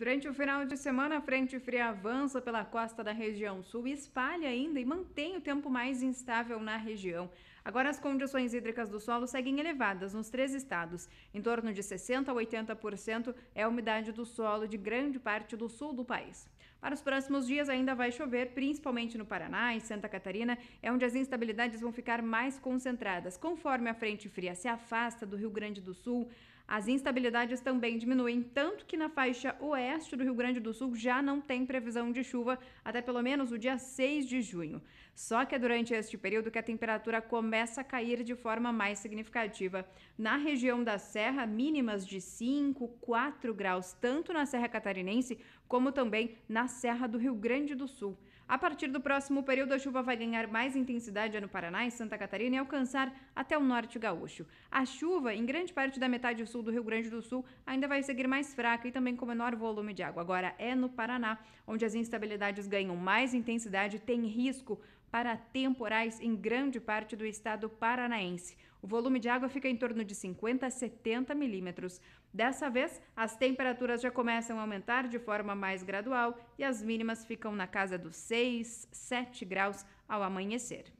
Durante o final de semana, a frente fria avança pela costa da região sul e espalha ainda e mantém o tempo mais instável na região. Agora, as condições hídricas do solo seguem elevadas nos três estados. Em torno de 60% a 80% é a umidade do solo de grande parte do sul do país. Para os próximos dias ainda vai chover, principalmente no Paraná e Santa Catarina, é onde as instabilidades vão ficar mais concentradas. Conforme a frente fria se afasta do Rio Grande do Sul, as instabilidades também diminuem, tanto que na faixa oeste do Rio Grande do Sul já não tem previsão de chuva até pelo menos o dia 6 de junho. Só que é durante este período que a temperatura começa a cair de forma mais significativa. Na região da Serra, mínimas de 5, 4 graus, tanto na Serra Catarinense como também na Serra do Rio Grande do Sul. A partir do próximo período, a chuva vai ganhar mais intensidade no Paraná e Santa Catarina e alcançar até o norte gaúcho. A chuva, em grande parte da metade sul do Rio Grande do Sul, ainda vai seguir mais fraca e também com menor volume de água. Agora é no Paraná, onde as instabilidades ganham mais intensidade, e tem risco para temporais em grande parte do estado paranaense. O volume de água fica em torno de 50 a 70 milímetros. Dessa vez, as temperaturas já começam a aumentar de forma mais gradual e as mínimas ficam na casa dos 6, 7 graus ao amanhecer.